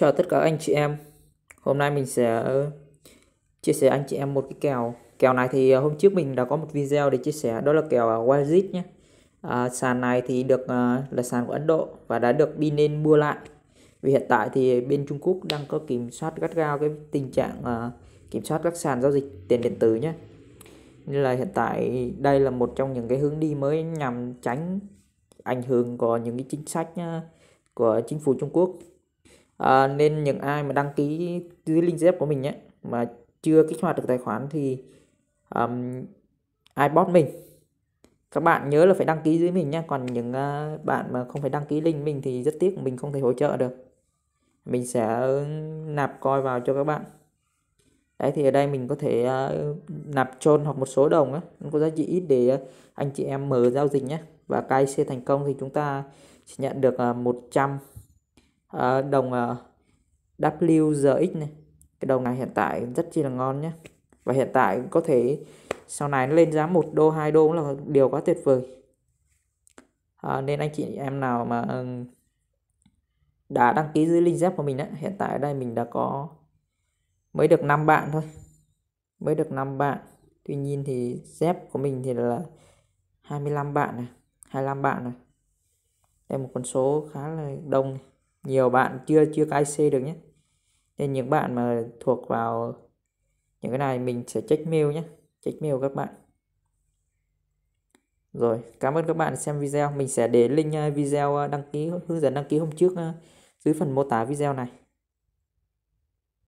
Chào tất cả anh chị em Hôm nay mình sẽ ờ, chia sẻ anh chị em một cái kèo Kèo này thì ờ, hôm trước mình đã có một video để chia sẻ Đó là kèo ờ, Wazit nhé à, Sàn này thì được à, là sàn của Ấn Độ Và đã được đi mua lại Vì hiện tại thì bên Trung Quốc đang có kiểm soát gắt gao Cái tình trạng à, kiểm soát các sàn giao dịch tiền điện tử nhé Nên là hiện tại đây là một trong những cái hướng đi mới Nhằm tránh ảnh hưởng của những cái chính sách nhá, của chính phủ Trung Quốc à, nên những ai mà đăng ký dưới link dép của mình nhé mà chưa kích hoạt được tài khoản thì um, iBot mình các bạn nhớ là phải đăng ký dưới mình nhé còn những uh, bạn mà không phải đăng ký link mình thì rất tiếc mình không thể hỗ trợ được mình sẽ nạp coi vào cho các bạn đấy thì ở đây mình có thể uh, nạp trôn hoặc một số đồng á có giá trị ít để à, anh chị em mở giao dịch nhé và cai xe thành công thì chúng ta sẽ nhận được uh, 100 Ờ, đồng à, này cái đồng này hiện tại rất chi là ngon nhé và hiện tại có thể sau này nó lên giá 1 đô 2 đô cũng là điều quá tuyệt vời à, nên anh chị em nào mà ừ, đã đăng ký dưới link dép của mình đấy hiện tại ở đây mình đã có mới được 5 bạn thôi mới được 5 bạn tuy nhiên thì dép của mình thì là 25 bạn này 25 bạn này đây một con số khá là đông này nhiều bạn chưa chưa có IC được nhé nên những bạn mà thuộc vào những cái này mình sẽ check mail nhé check mail các bạn rồi cảm ơn các bạn xem video mình sẽ để link ờ, video ờ, đăng ký hướng dẫn đăng ký hôm trước ờ, dưới phần mô tả video này